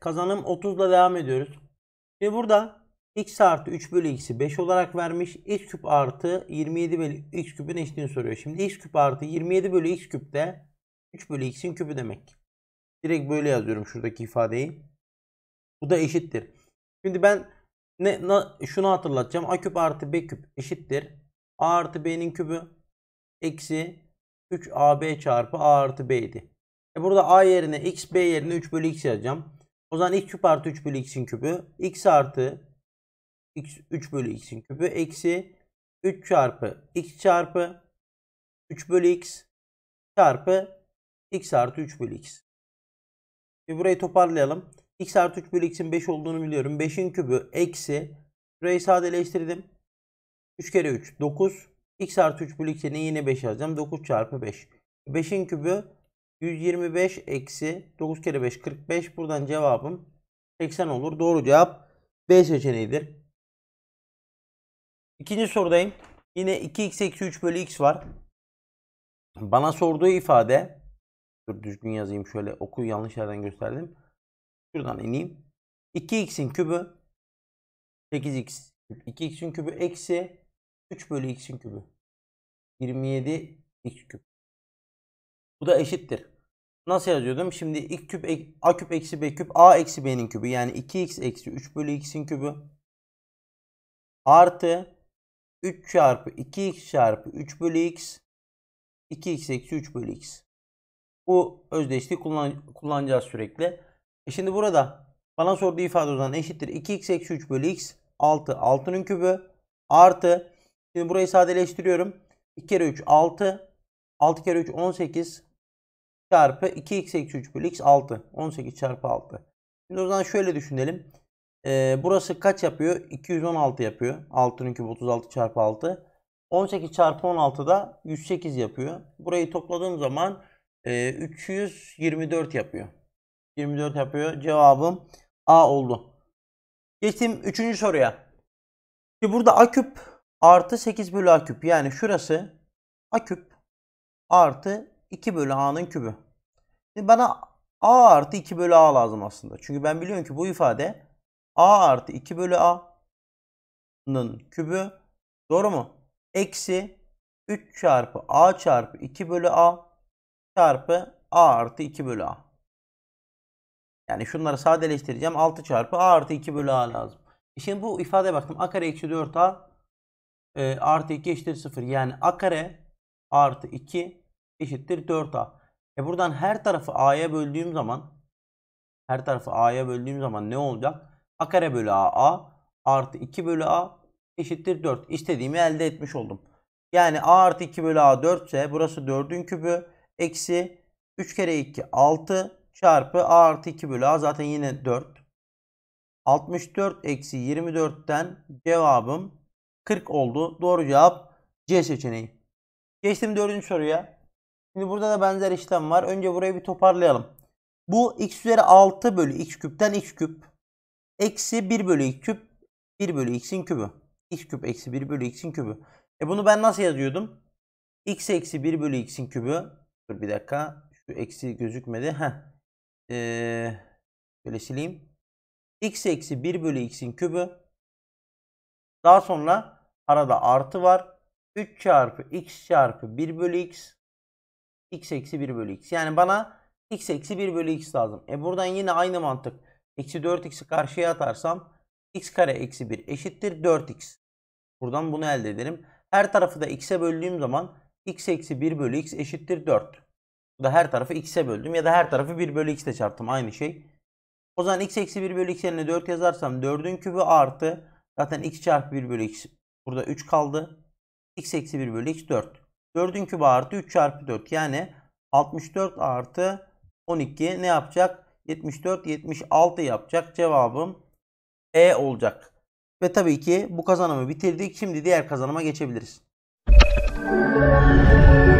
kazanım 30 ile devam ediyoruz. Ve burada x artı 3 bölü x'i 5 olarak vermiş. x küp artı 27 bölü x küpün eşliğini soruyor. Şimdi x küp artı 27 bölü x küp de 3 bölü x'in küpü demek. Direkt böyle yazıyorum şuradaki ifadeyi. Bu da eşittir. Şimdi ben ne, na, şunu hatırlatacağım. A küp artı B küp eşittir. A artı B'nin kübü eksi 3AB çarpı A artı B idi. E burada A yerine X, B yerine 3 bölü X yazacağım. O zaman x küp artı 3 bölü x'in küpü x artı x 3 bölü x'in küpü eksi 3 çarpı x çarpı 3 bölü x çarpı x artı 3 bölü x. Şimdi burayı toparlayalım. x artı 3 bölü x'in 5 olduğunu biliyorum. 5'in kübü eksi burayı sadeleştirdim. 3 kere 3 9. x artı 3 bölü x'e yine 5 yazacağım. 9 çarpı 5. 5'in kübü 125 eksi 9 kere 5 45. Buradan cevabım 80 olur. Doğru cevap B seçeneğidir. İkinci sorudayım. Yine 2x eksi 3 bölü x var. Bana sorduğu ifade Dur düzgün yazayım şöyle oku yanlış yerden gösterdim. Şuradan ineyim. 2x'in kübü 8x 2x'in kübü eksi 3 bölü x'in kübü 27 x küp. Bu da eşittir. Nasıl yazıyordum? Şimdi ilk küp a küp eksi b küp a eksi b'nin kübü yani 2x eksi 3 bölü x'in kübü artı 3 çarpı 2x çarpı 3 bölü x 2x eksi 3 bölü x. Bu özdeşliği kullan kullanacağız sürekli. E şimdi burada bana sorduğu ifade o eşittir 2x eksi 3 bölü x 6 6'nın kübü artı şimdi burayı sadeleştiriyorum. 2 kere 3 6 6 kere 3 18 çarpı 2x eksi 3 bölü x 6. 18 çarpı 6. Şimdi o zaman şöyle düşünelim. Ee, burası kaç yapıyor? 216 yapıyor. 6'nın kübü 36 çarpı 6. 18 çarpı 16 da 108 yapıyor. Burayı topladığım zaman e, 324 yapıyor. 24 yapıyor. Cevabım A oldu. Geçtim 3. soruya. Şimdi burada A küp artı 8 bölü A küp. Yani şurası A küp artı 2 bölü A'nın kübü. Şimdi bana a artı 2 bölü a lazım aslında. Çünkü ben biliyorum ki bu ifade a artı 2 bölü a'nın kübü doğru mu? Eksi 3 çarpı a çarpı 2 bölü a çarpı a artı 2 bölü a. Yani şunları sadeleştireceğim. 6 çarpı a artı 2 bölü a lazım. E şimdi bu ifadeye baktım. A kare eksi 4a e, artı 2 eşittir 0. Yani a kare artı 2 eşittir 4a. E buradan her tarafı a'ya böldüğüm zaman her tarafı a'ya böldüğüm zaman ne olacak? a kare bölü a a artı 2 bölü a eşittir 4. İstediğimi elde etmiş oldum. Yani a artı 2 bölü a 4 ise burası 4'ün kübü eksi 3 kere 2 6 çarpı a artı 2 bölü a zaten yine 4. 64 eksi 24'ten cevabım 40 oldu. Doğru cevap C seçeneği. Geçtim dördüncü soruya. Şimdi burada da benzer işlem var. Önce burayı bir toparlayalım. Bu x üzeri 6 bölü x küpten x küp. Eksi 1 bölü x küp. 1 bölü x'in kübü. x küp eksi 1 bölü x'in kübü. E bunu ben nasıl yazıyordum? x eksi 1 bölü x'in kübü. Dur bir dakika. Şu eksi gözükmedi. Heh. Ee, böyle sileyim. x eksi 1 bölü x'in kübü. Daha sonra arada artı var. 3 çarpı x çarpı 1 bölü x x eksi 1 bölü x. Yani bana x eksi 1 bölü x lazım. E buradan yine aynı mantık. Eksi 4x'i karşıya atarsam x kare eksi 1 eşittir 4x. Buradan bunu elde ederim. Her tarafı da x'e böldüğüm zaman x eksi 1 bölü x eşittir 4. Bu da her tarafı x'e böldüm ya da her tarafı 1 bölü x'te çarptım. Aynı şey. O zaman x eksi 1 bölü x yerine 4 yazarsam 4'ün kübü artı zaten x çarpı 1 bölü x burada 3 kaldı. x eksi 1 bölü x 4. 4'ün kübü artı 3 çarpı 4. Yani 64 artı 12 ne yapacak? 74, 76 yapacak. Cevabım E olacak. Ve tabii ki bu kazanımı bitirdik. Şimdi diğer kazanıma geçebiliriz.